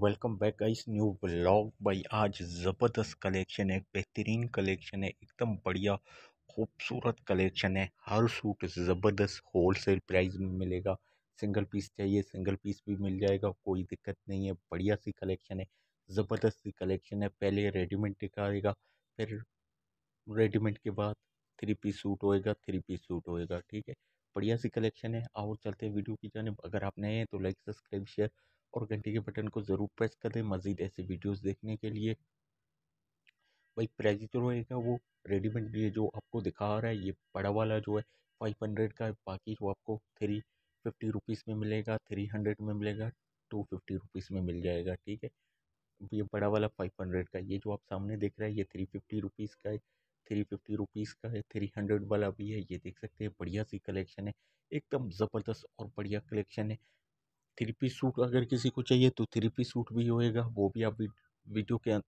welcome back guys new blog भाई आज ज़बरदस्त कलेक्शन है बेहतरीन कलेक्शन है एकदम बढ़िया खूबसूरत कलेक्शन है हर सूट ज़बरदस्त होल सेल प्राइस में मिलेगा सिंगल पीस चाहिए सिंगल पीस भी मिल जाएगा कोई दिक्कत नहीं है बढ़िया सी कलेक्शन है ज़बरदस्त सी कलेक्शन है पहले रेडीमेड दिखाएगा फिर रेडीमेड के बाद थ्री पीस सूट होएगा थ्री पीस सूट होएगा ठीक है बढ़िया सी कलेक्शन है और चलते हैं वीडियो की जानब अगर आप नए हैं तो लाइक सब्सक्राइब शेयर और घंटी के बटन को ज़रूर प्रेस कर दें मज़ीद ऐसे वीडियोस देखने के लिए भाई प्राइज जो रहेगा वो रेडीमेड ये जो आपको दिखा रहा है ये बड़ा वाला जो है फाइव हंड्रेड का बाकी जो आपको थ्री फिफ्टी रुपीज़ में मिलेगा थ्री हंड्रेड में मिलेगा टू फिफ्टी रुपीज़ में मिल जाएगा ठीक है ये बड़ा वाला फाइव हंड्रेड का ये जो आप सामने देख रहे हैं ये थ्री फिफ्टी रुपीज़ का है थ्री फिफ्टी रुपीज़ का है थ्री हंड्रेड वाला भी है ये देख सकते हैं बढ़िया सी कलेक्शन है एकदम ज़बरदस्त और बढ़िया कलेक्शन है थ्री पीस सूट अगर किसी को चाहिए तो थ्री पीस सूट भी होएगा वो भी आप वीडियो के अं,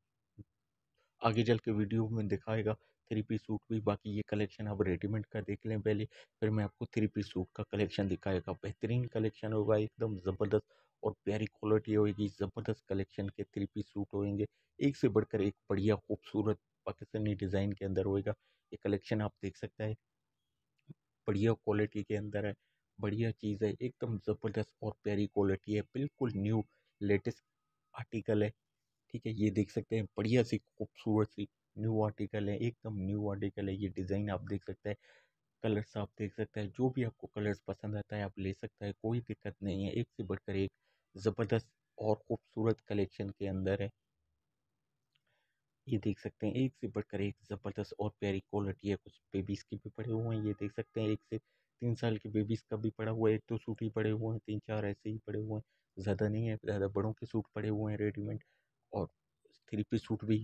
आगे चल के वीडियो में दिखाएगा थ्री पीस सूट भी बाकी ये कलेक्शन आप रेडीमेड का देख लें पहले फिर मैं आपको थ्री पीस सूट का कलेक्शन दिखाएगा बेहतरीन कलेक्शन होगा एकदम ज़बरदस्त और प्यारी क्वालिटी होगी ज़बरदस्त कलेक्शन के थ्री पीस सूट होंगे एक से बढ़कर एक बढ़िया खूबसूरत पाकिस्तानी डिज़ाइन के अंदर होएगा ये कलेक्शन आप देख सकते हैं बढ़िया क्वालिटी के अंदर है बढ़िया चीज़ है एकदम ज़बरदस्त और प्यारी क्वालिटी है बिल्कुल न्यू लेटेस्ट आर्टिकल है ठीक है ये देख सकते हैं बढ़िया सी खूबसूरत सी न्यू आर्टिकल है एकदम न्यू आर्टिकल है ये डिज़ाइन आप देख सकते हैं कलर्स आप देख सकते हैं जो भी आपको कलर्स पसंद आता है आप ले सकते हैं कोई दिक्कत नहीं है एक से बढ़कर एक ज़बरदस्त और ख़ूबसूरत कलेक्शन के अंदर है ये देख सकते हैं एक से बढ़कर एक ज़बरदस्त और प्यारी क्वालिटी है कुछ बेबीज़ के भी पड़े हुए हैं ये देख सकते हैं एक से तीन साल के बेबीज़ का भी पड़ा हुआ है एक दो तो सूट ही पड़े हुए हैं तीन चार ऐसे ही पड़े हुए हैं ज़्यादा नहीं है ज़्यादा बड़ों के सूट पड़े हुए हैं रेडीमेड और थ्री पीस सूट भी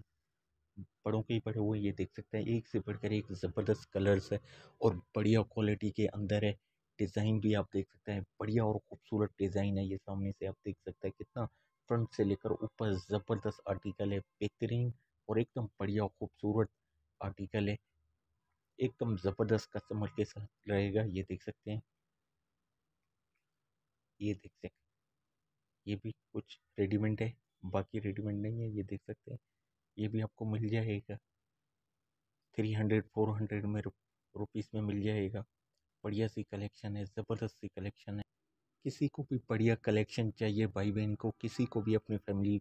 बड़ों के ही पड़े हुए हैं ये देख सकते हैं एक से बढ़कर एक ज़बरदस्त कलर्स है और बढ़िया क्वालिटी के अंदर है डिज़ाइन भी आप देख सकते हैं बढ़िया और खूबसूरत डिज़ाइन है ये सामने से आप देख सकते हैं कितना फ्रंट से लेकर ऊपर ज़बरदस्त आर्टिकल है बेहतरीन और एकदम बढ़िया खूबसूरत आर्टिकल है एकदम ज़बरदस्त कस्टमर के साथ रहेगा ये देख सकते हैं ये देख सकते ये भी कुछ रेडीमेड है बाकी रेडीमेड नहीं है ये देख सकते हैं ये भी आपको मिल जाएगा थ्री हंड्रेड फोर हंड्रेड में रुपीज़ में मिल जाएगा बढ़िया सी कलेक्शन है ज़बरदस्त सी कलेक्शन है किसी को भी बढ़िया कलेक्शन चाहिए भाई बहन को किसी को भी अपनी फैमिली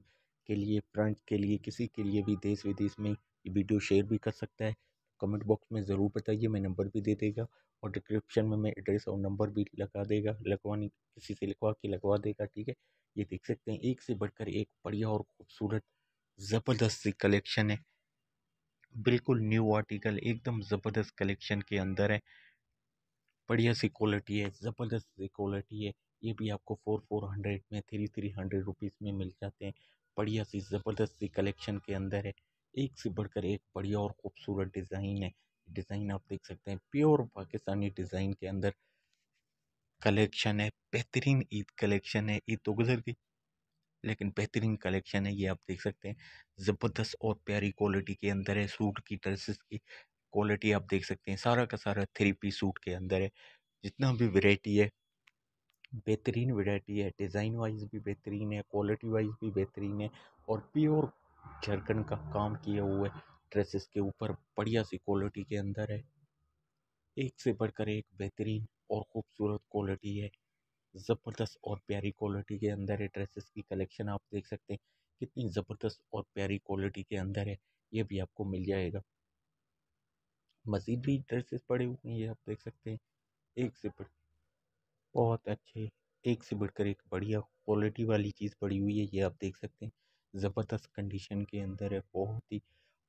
के लिए फ्रेंड के लिए किसी के लिए भी देश विदेश में ये वीडियो शेयर भी कर सकता है कमेंट बॉक्स में ज़रूर बताइए मैं नंबर भी दे देगा और डिस्क्रिप्शन में मैं एड्रेस और नंबर भी लगा देगा लगवाने किसी से लिखवा के लगवा देगा ठीक है ये देख सकते हैं एक से बढ़कर एक बढ़िया और खूबसूरत ज़बरदस्त सी कलेक्शन है बिल्कुल न्यू आर्टिकल एकदम ज़बरदस्त कलेक्शन के अंदर है बढ़िया सी क्वालिटी है ज़बरदस्त सी क्वालिटी है ये भी आपको फोर फोर हंड्रेड में थ्री थ्री हंड्रेड रुपीज़ में मिल जाते हैं बढ़िया सी ज़बरदस्त सी कलेक्शन के अंदर है एक से बढ़कर एक बढ़िया और खूबसूरत डिज़ाइन है डिज़ाइन आप देख सकते हैं प्योर पाकिस्तानी डिज़ाइन के अंदर कलेक्शन है बेहतरीन ईद कलेक्शन है ईद तो गुजर गई लेकिन बेहतरीन कलेक्शन है ये आप देख सकते हैं ज़बरदस्त और प्यारी क्वालिटी के अंदर है सूट की ड्रेसेस की क्वालिटी आप देख सकते हैं सारा का सारा थ्री पी सूट के अंदर है जितना भी वेराइटी है बेहतरीन वेराइटी है डिज़ाइन वाइज भी बेहतरीन है क्वालिटी वाइज भी बेहतरीन है और प्योर झरकन का काम किया हुआ ड्रेसेस के ऊपर बढ़िया सी क्वालिटी के अंदर है एक से बढ़कर एक बेहतरीन और खूबसूरत क्वालिटी है ज़बरदस्त और प्यारी क्वालिटी के अंदर है ड्रेसेस की कलेक्शन आप देख सकते हैं कितनी ज़बरदस्त और प्यारी क्वालिटी के अंदर है ये भी आपको मिल जाएगा मज़ीद भी ड्रेसेस पड़े हुए हैं ये आप देख सकते हैं एक से बढ़ बहुत अच्छे एक से बढ़कर एक बढ़िया क्वालिटी वाली चीज़ पड़ी हुई है ये आप देख सकते हैं ज़बरदस्त कंडीशन के अंदर है बहुत ही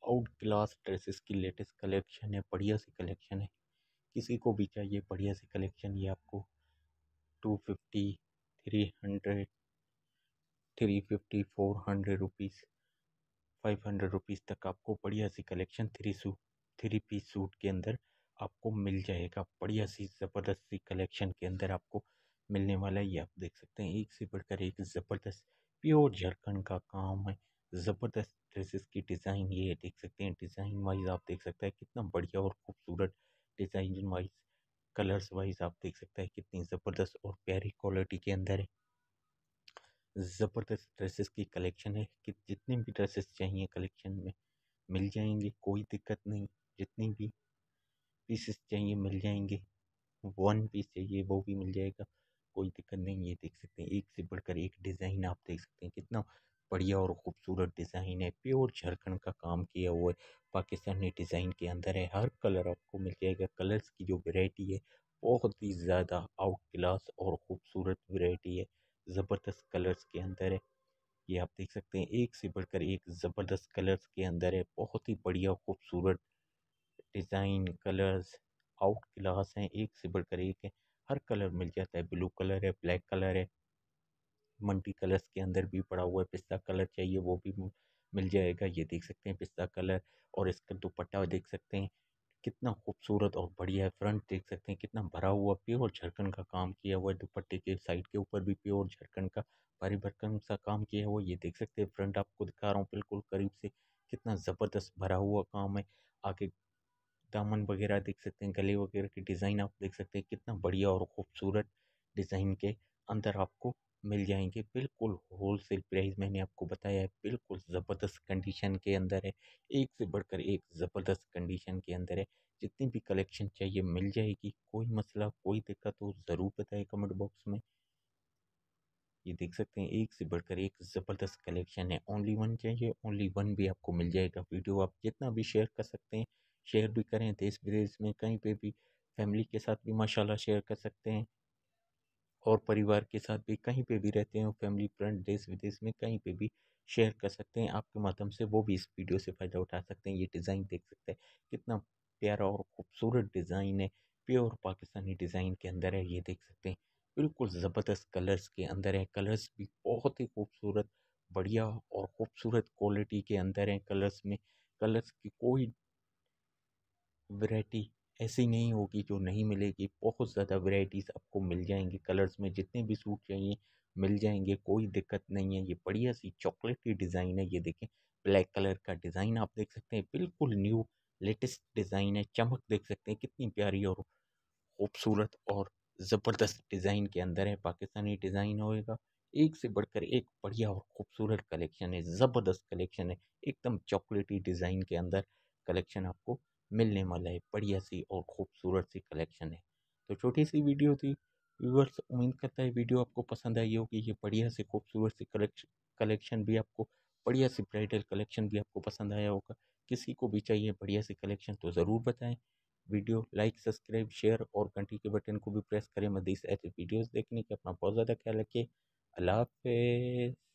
आउट क्लास ड्रेसेस की लेटेस्ट कलेक्शन है बढ़िया सी कलेक्शन है किसी को भी चाहिए बढ़िया सी कलेक्शन ये आपको two fifty three hundred three fifty four hundred rupees five hundred rupees तक आपको बढ़िया सी collection three suit three piece suit के अंदर आपको मिल जाएगा बढ़िया सी ज़बरदस्त सी कलेक्शन के अंदर आपको मिलने वाला है ये आप देख सकते हैं एक से बढ़कर एक ज़बरदस्त प्योर झारखंड का काम है जबरदस्त ड्रेसेस की डिजाइन ये देख सकते हैं डिजाइन वाइज आप देख सकते हैं कितना बढ़िया और खूबसूरत डिजाइन वाइज कलर्स वाइज आप देख सकते हैं कितनी ज़बरदस्त और प्यारी क्वालिटी के अंदर है ज़बरदस्त ड्रेसेस की कलेक्शन है कि जितने भी ड्रेसेस चाहिए कलेक्शन में मिल जाएंगे कोई दिक्कत नहीं जितनी भी पीसेस चाहिए मिल जाएंगे वन पीस चाहिए वो भी मिल जाएगा कोई दिक्कत नहीं है देख सकते हैं एक से बढ़कर एक डिज़ाइन आप देख सकते हैं कितना बढ़िया और खूबसूरत डिज़ाइन है प्योर झारखंड का काम किया हुआ है पाकिस्तानी डिज़ाइन के अंदर है हर कलर आपको मिल जाएगा कलर्स की जो वैरायटी है बहुत ही ज़्यादा आउट क्लास और ख़ूबसूरत वैरायटी है ज़बरदस्त कलर्स के अंदर है ये आप देख सकते हैं एक से बढ़कर एक ज़बरदस्त कलर्स के अंदर है बहुत ही बढ़िया खूबसूरत डिज़ाइन कलर्स आउट क्लास हैं एक से बढ़कर एक है हर कलर मिल जाता है ब्लू कलर है ब्लैक कलर है मल्टी कलर्स के अंदर भी पड़ा हुआ है पिस्ता कलर चाहिए वो भी मिल जाएगा ये देख सकते हैं पिस्ता कलर और इसका दुपट्टा देख सकते हैं कितना खूबसूरत और बढ़िया है फ्रंट देख सकते हैं कितना भरा हुआ प्योर झरकन का काम किया हुआ है दुपट्टे के साइड के ऊपर भी प्योर झरकन का भारी भरकन सा काम किया हुआ ये देख सकते हैं फ्रंट आपको दिखा रहा हूँ बिल्कुल करीब से कितना ज़बरदस्त भरा हुआ काम है आगे दामन वगैरह देख सकते हैं गले वगैरह की डिज़ाइन आप देख सकते हैं कितना बढ़िया और खूबसूरत डिज़ाइन के अंदर आपको मिल जाएंगे बिल्कुल होल सेल प्राइस मैंने आपको बताया है बिल्कुल ज़बरदस्त कंडीशन के अंदर है एक से बढ़कर एक ज़बरदस्त कंडीशन के अंदर है जितनी भी कलेक्शन चाहिए मिल जाएगी कोई मसला कोई दिक्कत हो ज़रूर बताए कमेंट बॉक्स में ये देख सकते हैं एक से बढ़कर एक ज़बरदस्त कलेक्शन है ओनली वन चाहिए ओनली वन भी आपको मिल जाएगा वीडियो आप जितना भी शेयर कर सकते हैं शेयर भी करें देश विदेश में कहीं पे भी फैमिली के साथ भी माशाल्लाह शेयर कर सकते हैं और परिवार के साथ भी कहीं पे भी रहते हैं फैमिली फ्रेंड देश विदेश में कहीं पे भी शेयर कर सकते हैं आपके माध्यम से वो भी इस वीडियो से फ़ायदा उठा सकते हैं ये डिज़ाइन देख सकते हैं कितना प्यारा और खूबसूरत डिज़ाइन है प्योर पाकिस्तानी डिज़ाइन के अंदर है ये देख सकते हैं बिल्कुल ज़बरदस्त कलर्स के अंदर है कलर्स भी बहुत ही खूबसूरत बढ़िया और ख़ूबसूरत क्वालिटी के अंदर हैं कलर्स में कलर्स की कोई वैरायटी ऐसी नहीं होगी जो नहीं मिलेगी बहुत ज़्यादा वैरायटीज़ आपको मिल जाएंगी कलर्स में जितने भी सूट चाहिए मिल जाएंगे कोई दिक्कत नहीं है ये बढ़िया सी चॉकलेट की डिज़ाइन है ये देखें ब्लैक कलर का डिज़ाइन आप देख सकते हैं बिल्कुल न्यू लेटेस्ट डिज़ाइन है चमक देख सकते हैं कितनी प्यारी और खूबसूरत और ज़बरदस्त डिज़ाइन के अंदर है पाकिस्तानी डिज़ाइन होएगा एक से बढ़कर एक बढ़िया और खूबसूरत कलेक्शन है ज़बरदस्त कलेक्शन है एकदम चॉकलेटी डिज़ाइन के अंदर कलेक्शन आपको मिलने वाला है बढ़िया सी और खूबसूरत सी कलेक्शन है तो छोटी सी वीडियो थी व्यूवर्स उम्मीद करता है वीडियो आपको पसंद आई होगी ये बढ़िया से खूबसूरत सी कलेक्शन कलेक्शन भी आपको बढ़िया सी ब्राइडल कलेक्शन भी आपको पसंद आया होगा किसी को भी चाहिए बढ़िया सी कलेक्शन तो ज़रूर बताएं वीडियो लाइक सब्सक्राइब शेयर और घंटी के बटन को भी प्रेस करें मदीस ऐसे वीडियोस देखने के अपना बहुत ज़्यादा ख्याल रखिए अल्लाह हाफिज़